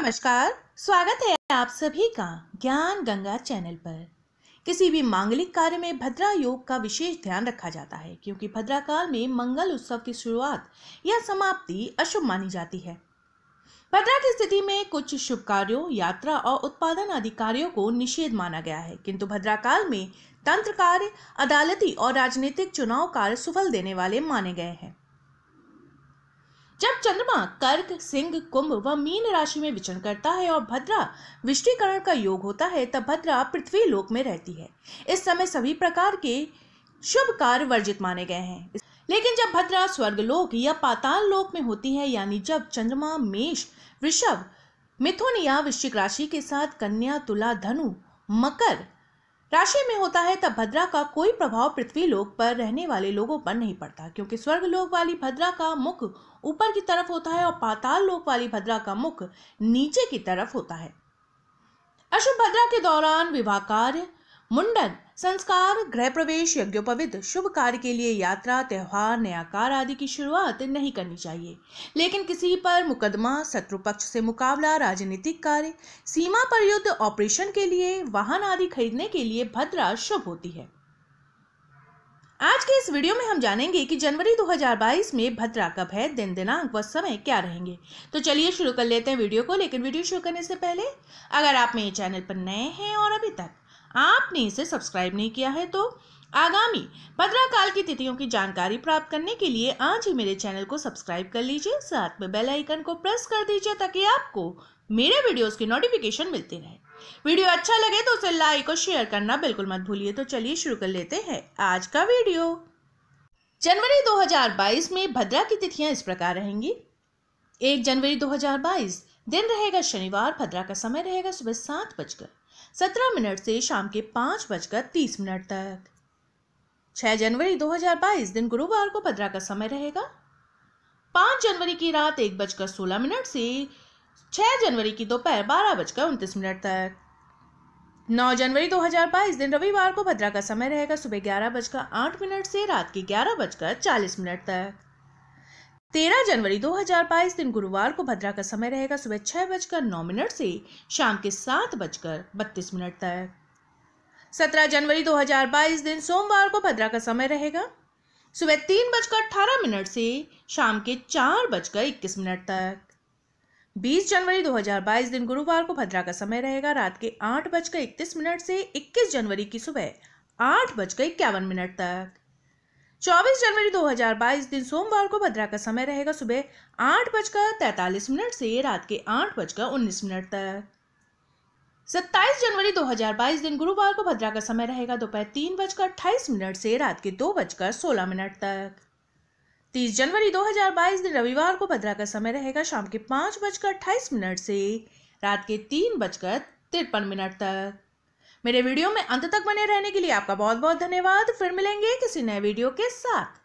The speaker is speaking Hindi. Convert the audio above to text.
नमस्कार स्वागत है आप सभी का ज्ञान गंगा चैनल पर किसी भी मांगलिक कार्य में भद्रा योग का विशेष ध्यान रखा जाता है क्योंकि भद्रा काल में मंगल उत्सव की शुरुआत या समाप्ति अशुभ मानी जाती है भद्रा की स्थिति में कुछ शुभ कार्यो यात्रा और उत्पादन आदि कार्यो को निषेध माना गया है किंतु भद्रा काल में तंत्र कार्य अदालती और राजनीतिक चुनाव कार्य सुफल देने वाले माने गए हैं जब चंद्रमा कर्क सिंह कुंभ व मीन राशि में विचरण करता है और भद्रा विष्टिकरण का योग होता है तब भद्रा पृथ्वी लोक में रहती है इस समय सभी प्रकार के शुभ कार्य वर्जित माने गए हैं लेकिन जब भद्रा स्वर्ग लोक या पाताल लोक में होती है यानी जब चंद्रमा मेष वृषभ मिथुन या वृश्चिक राशि के साथ कन्या तुला धनु मकर राशि में होता है तब भद्रा का कोई प्रभाव पृथ्वी लोक पर रहने वाले लोगों पर नहीं पड़ता क्योंकि स्वर्ग लोक वाली भद्रा का मुख ऊपर की तरफ होता है और पाताल लोक वाली भद्रा का मुख नीचे की तरफ होता है अशुभ भद्रा के दौरान विवाह कार्य मुंडन संस्कार गृह प्रवेश यज्ञोपवित शुभ कार्य के लिए यात्रा त्यौहार नया कार आदि की शुरुआत नहीं करनी चाहिए लेकिन किसी पर मुकदमा शत्रु पक्ष से मुकाबला राजनीतिक कार्य सीमा पर युद्ध ऑपरेशन के लिए वाहन आदि खरीदने के लिए भद्रा शुभ होती है आज के इस वीडियो में हम जानेंगे कि जनवरी 2022 में भद्रा कब है दिन दिनांक व समय क्या रहेंगे तो चलिए शुरू कर लेते हैं वीडियो को लेकिन वीडियो शुरू करने से पहले अगर आप मेरे चैनल पर नए हैं और अभी तक आपने इसे सब्सक्राइब नहीं किया है तो आगामी भद्रा काल की तिथियों की जानकारी प्राप्त करने के लिए आज ही मेरे चैनल को सब्सक्राइब कर लीजिए साथ में बेल आइकन को प्रेस कर दीजिए ताकि आपको मेरे वीडियोस की नोटिफिकेशन मिलती रहे वीडियो अच्छा लगे तो उसे लाइक और शेयर करना बिल्कुल मत भूलिए तो चलिए शुरू कर लेते हैं आज का वीडियो जनवरी 2022 में भद्रा की तिथियां इस प्रकार रहेंगी एक जनवरी 2022 दिन रहेगा शनिवार भद्रा का समय रहेगा सुबह सात बजकर सत्रह मिनट से शाम के पाँच बजकर तीस मिनट तक छः जनवरी 2022 दिन गुरुवार को भद्रा का समय रहेगा पाँच जनवरी की रात एक बजकर सोलह मिनट से छः जनवरी की दोपहर बारह बजकर उनतीस मिनट तक नौ जनवरी 2022 दिन रविवार को भद्रा का समय रहेगा सुबह ग्यारह बजकर आठ मिनट से रात के ग्यारह बजकर चालीस मिनट तक तेरह जनवरी 2022 दिन गुरुवार को भद्रा का समय रहेगा सुबह छह बजकर नौ मिनट से शाम के सात बजकर बत्तीस मिनट तक सत्रह जनवरी 2022 दिन सोमवार को भद्रा का समय रहेगा सुबह तीन बजकर अठारह मिनट से शाम के चार बजकर इक्कीस मिनट तक बीस जनवरी 2022 दिन गुरुवार को भद्रा का समय रहेगा रात के आठ बजकर इकतीस मिनट से इक्कीस जनवरी की सुबह आठ बजकर इक्यावन मिनट तक 24 जनवरी 2022 दिन सोमवार को भद्रा का समय रहेगा सुबह आठ बजकर तैंतालीस मिनट से रात के आठ बजकर उन्नीस मिनट तक 27 जनवरी 2022 दिन गुरुवार को भद्रा का समय रहेगा दोपहर तीन बजकर अट्ठाईस मिनट से रात के दो बजकर सोलह मिनट तक 30 जनवरी 2022 दिन रविवार को भद्रा का समय रहेगा शाम के पाँच बजकर अट्ठाईस मिनट से रात के तीन बजकर तिरपन मिनट तक मेरे वीडियो में अंत तक बने रहने के लिए आपका बहुत बहुत धन्यवाद फिर मिलेंगे किसी नए वीडियो के साथ